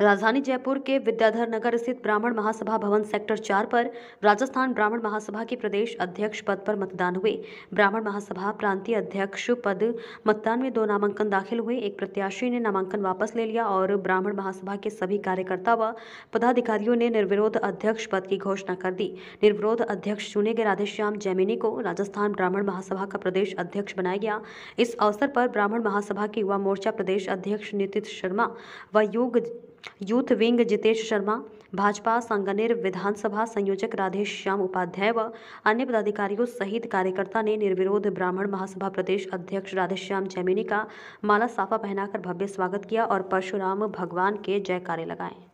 राजधानी जयपुर के विद्याधर नगर स्थित ब्राह्मण महासभा भवन सेक्टर चार पर राजस्थान ब्राह्मण महासभा के प्रदेश अध्यक्ष पद पर मतदान हुए ब्राह्मण महासभा प्रांतीय अध्यक्ष पद मतदान में दो नामांकन दाखिल हुए एक प्रत्याशी ने नामांकन वापस ले लिया और ब्राह्मण महासभा के सभी कार्यकर्ता व पदाधिकारियों ने निर्विरोध अध्यक्ष पद की घोषणा कर दी निर्विरोध अध्यक्ष चुने गए राधेश्याम जैमिनी को राजस्थान ब्राह्मण महासभा का प्रदेश अध्यक्ष बनाया गया इस अवसर पर ब्राह्मण महासभा के युवा मोर्चा प्रदेश अध्यक्ष नितिन शर्मा व योग यूथ विंग जितेश शर्मा भाजपा संगनेर विधानसभा संयोजक राधेश श्याम उपाध्याय व अन्य पदाधिकारियों सहित कार्यकर्ता ने निर्विरोध ब्राह्मण महासभा प्रदेश अध्यक्ष राधेश्याम जैमिनी का माला साफा पहनाकर भव्य स्वागत किया और परशुराम भगवान के जयकारे लगाए